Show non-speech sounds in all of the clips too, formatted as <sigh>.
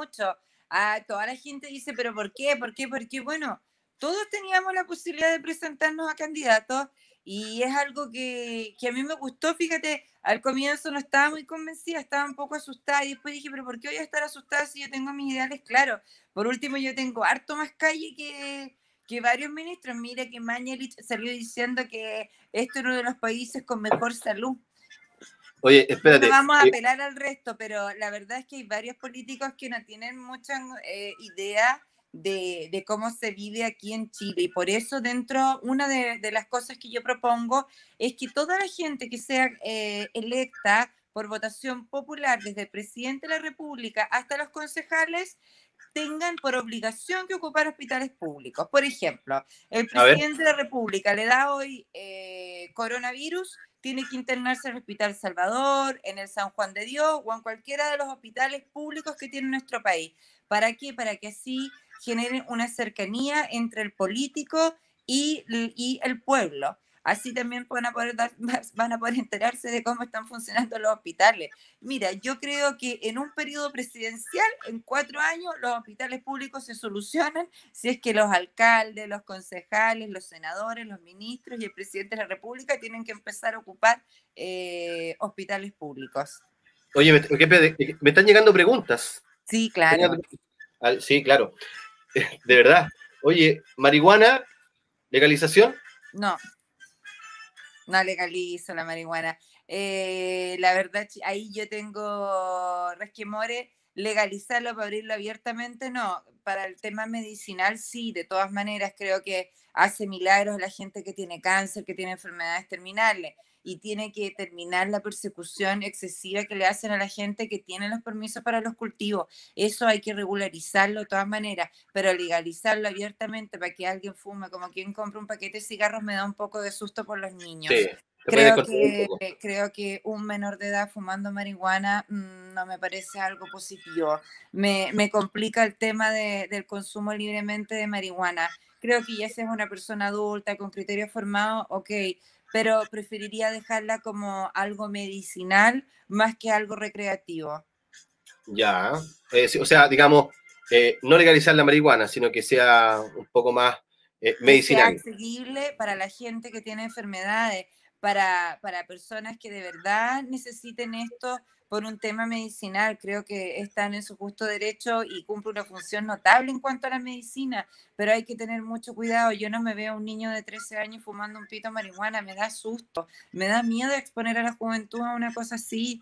mucho. Ah, toda la gente dice, pero ¿por qué? ¿Por qué? Porque, bueno, todos teníamos la posibilidad de presentarnos a candidatos y es algo que, que, a mí me gustó, fíjate, al comienzo no estaba muy convencida, estaba un poco asustada y después dije, pero ¿por qué voy a estar asustada si yo tengo mis ideales claros? Por último, yo tengo harto más calle que, que varios ministros. Mira que Mañalich salió diciendo que esto es uno de los países con mejor salud. Oye, <laughs> espérate. vamos a eh, apelar al resto, pero la verdad es que hay varios políticos que no tienen mucha eh, idea de, cómo se vive aquí en Chile. Y por eso dentro, una de, las cosas que yo propongo es que toda la gente que sea eh, electa por votación popular, desde el presidente de la República hasta los concejales, tengan por obligación que ocupar hospitales públicos. Por ejemplo, el presidente de la República le da hoy eh, coronavirus tiene que internarse en el Hospital Salvador, en el San Juan de Dios o en cualquiera de los hospitales públicos que tiene nuestro país. ¿Para qué? Para que así generen una cercanía entre el político y, y el pueblo. Así también <laughs> van a, poder enterarse de cómo están funcionando los hospitales. Mira, yo creo que en un periodo presidencial, en cuatro años, los hospitales públicos se solucionan si es que los alcaldes, los concejales, los senadores, los ministros y el presidente de la República tienen que empezar a ocupar eh, hospitales públicos. Oye, me, están llegando preguntas. Sí, claro. Sí, claro. <laughs> De verdad. Oye, marihuana, legalización. No no legalizo la marihuana. Eh, la verdad, ahí yo tengo resquemores legalizarlo para abrirlo abiertamente, no. Para el tema medicinal, sí, de todas maneras, creo que hace milagros la gente que tiene cáncer, que tiene enfermedades terminales, y tiene que terminar la persecución excesiva que le hacen a la gente que tiene los permisos para los cultivos. Eso hay que regularizarlo de todas maneras, pero legalizarlo abiertamente para que alguien fume, como quien compra un paquete de cigarros, me da un poco de susto por los niños. Creo que, un creo que un menor de edad fumando marihuana mm, no me parece algo positivo. Me, me complica el tema de, del consumo libremente de marihuana. Creo que ya si es una persona adulta con criterios formados, ok, pero preferiría dejarla como algo medicinal más que algo recreativo. Ya, eh, o sea, digamos, eh, no legalizar la marihuana, sino que sea un poco más medicinal. Eh, que sea accesible para la gente que tiene enfermedades para, para personas que de verdad necesiten esto por un tema medicinal. Creo que están en su justo derecho y cumple una función notable en cuanto a la medicina, pero hay que tener mucho cuidado. Yo no me veo a un niño de 13 años fumando un pito de marihuana, me da susto, me da miedo exponer a la juventud a una cosa así.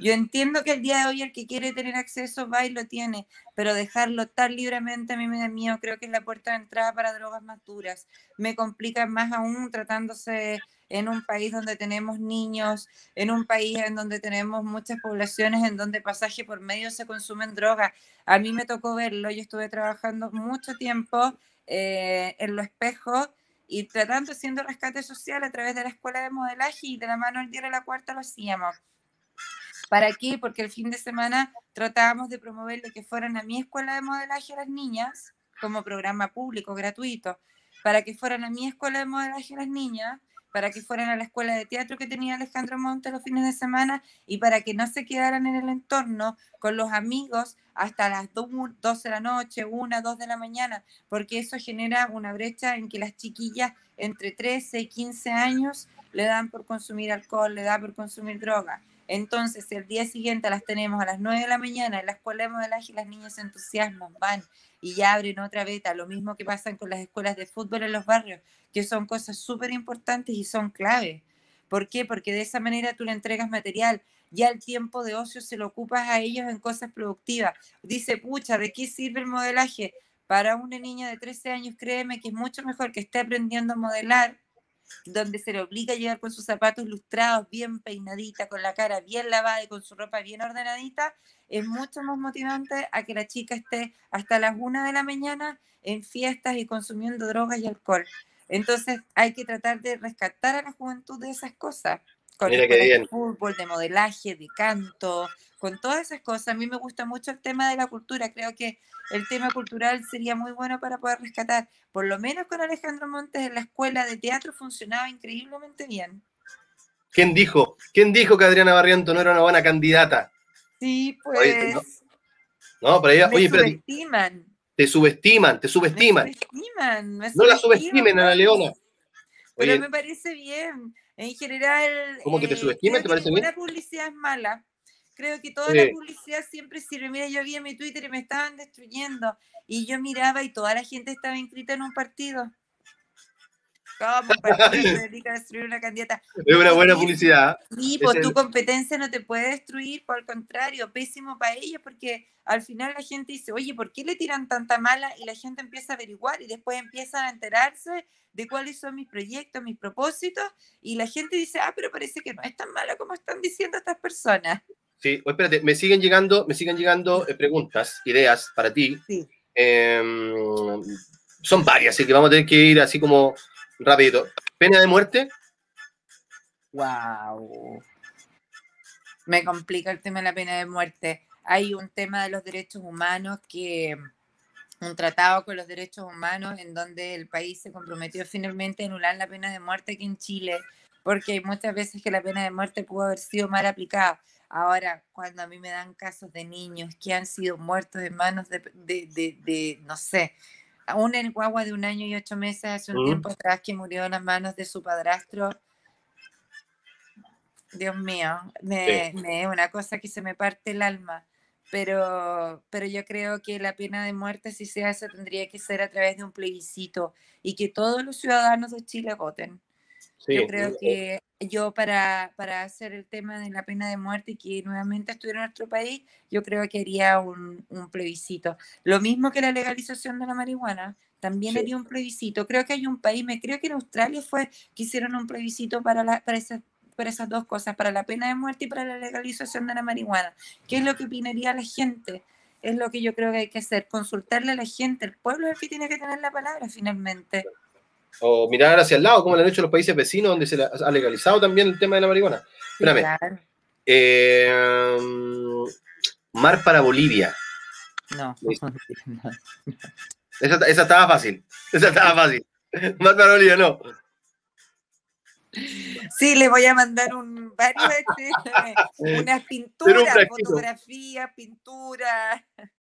Yo entiendo que el día de hoy el que quiere tener acceso va y lo tiene, pero dejarlo tan libremente a mí me da miedo. Creo que es la puerta de entrada para drogas más duras. Me complica más aún tratándose en un país donde tenemos niños, en un país en donde tenemos muchas poblaciones en donde pasaje por medio se consumen drogas. A mí me tocó verlo, yo estuve trabajando mucho tiempo eh, en los Espejo y tratando haciendo rescate social a través de la escuela de modelaje y de la mano al día de la cuarta lo hacíamos. ¿Para qué? Porque el fin de semana tratábamos de promover lo que fueran a mi escuela de modelaje las niñas como programa público gratuito, para que fueran a mi escuela de modelaje las niñas para que fueran a la escuela de teatro que tenía Alejandro Monte los fines de semana y para que no se quedaran en el entorno con los amigos hasta las 12 de la noche, 1, 2 de la mañana, porque eso genera una brecha en que las chiquillas entre 13 y 15 años le dan por consumir alcohol, le dan por consumir droga. Entonces, el día siguiente las tenemos a las 9 de la mañana en la escuela de modelaje y las niñas se entusiasman, van y ya abren otra beta. Lo mismo que pasa con las escuelas de fútbol en los barrios, que son cosas súper importantes y son claves. ¿Por qué? Porque de esa manera tú le entregas material. Ya el tiempo de ocio se lo ocupas a ellos en cosas productivas. Dice, pucha, ¿de qué sirve el modelaje? Para una niña de 13 años, créeme que es mucho mejor que esté aprendiendo a modelar donde se le obliga a llegar con sus zapatos lustrados, bien peinadita, con la cara bien lavada y con su ropa bien ordenadita, es mucho más motivante a que la chica esté hasta las una de la mañana en fiestas y consumiendo drogas y alcohol. Entonces hay que tratar de rescatar a la juventud de esas cosas con de fútbol, de modelaje, de canto, con todas esas cosas. A mí me gusta mucho el tema de la cultura. Creo que el tema cultural sería muy bueno para poder rescatar. Por lo menos con Alejandro Montes en la escuela de teatro funcionaba increíblemente bien. ¿Quién dijo? ¿Quién dijo que Adriana Barriento no era una buena candidata? Sí, pues. no, pero ella, oye, subestiman. te subestiman, te subestiman. no la subestimen a la Leona. Pero me parece bien. En general. ¿Cómo que eh, La publicidad es mala. Creo que toda la publicidad siempre sirve. Mira, yo vi en mi Twitter y me estaban destruyendo. Y yo miraba y toda la gente estaba inscrita en un partido. ¿Cómo <laughs> una candidata? Es una buena publicidad. Sí, pues tu competencia no te puede destruir, por el contrario, pésimo para ellos, porque al final la gente dice, oye, ¿por qué le tiran tanta mala? Y la gente empieza a averiguar y después empiezan a enterarse de cuáles son mis proyectos, mis propósitos, y la gente dice, ah, pero parece que no es tan mala como están diciendo estas personas. Sí, o espérate, me siguen llegando, me siguen llegando eh, preguntas, ideas para ti. Sí. Em, son varias, así que vamos a tener que ir así como Rápido. Pena de muerte. Wow. Me complica el tema de la pena de muerte. Hay un tema de los derechos humanos que un tratado con los derechos humanos en donde el país se comprometió finalmente a anular la pena de muerte aquí en Chile, porque hay muchas veces que la pena de muerte pudo haber sido mal aplicada. Ahora, cuando a mí me dan casos de niños que han sido muertos en manos de no sé, aún el guagua de un año y ocho meses hace un tiempo atrás que murió en las manos de su padrastro. Dios mío, me, una cosa que se me parte el alma. Pero, pero yo creo que la pena de muerte, si se hace, tendría que ser a través de un plebiscito y que todos los ciudadanos de Chile voten. Yo creo que yo para, hacer el tema de la pena de muerte y que nuevamente estuviera en nuestro país, yo creo que haría un, plebiscito. Lo mismo que la legalización de la marihuana, también haría un plebiscito. Creo que hay un país, me creo que en Australia fue que hicieron un plebiscito para, la, para, esas, para esas dos cosas, para la pena de muerte y para la legalización de la marihuana. ¿Qué es lo que opinaría la gente? Es lo que yo creo que hay que hacer, consultarle a la gente. El pueblo es el que tiene que tener la palabra finalmente o mirar hacia el lado, como lo han hecho los países vecinos donde se ha legalizado también el tema de la marihuana. Espérame. Eh, mar para Bolivia. <laughs> No. Esa, esa, estaba fácil. Esa estaba fácil. Mar para Bolivia, no. Sí, les voy a mandar un, varios, este, <laughs> unas pinturas, fotografías, pinturas.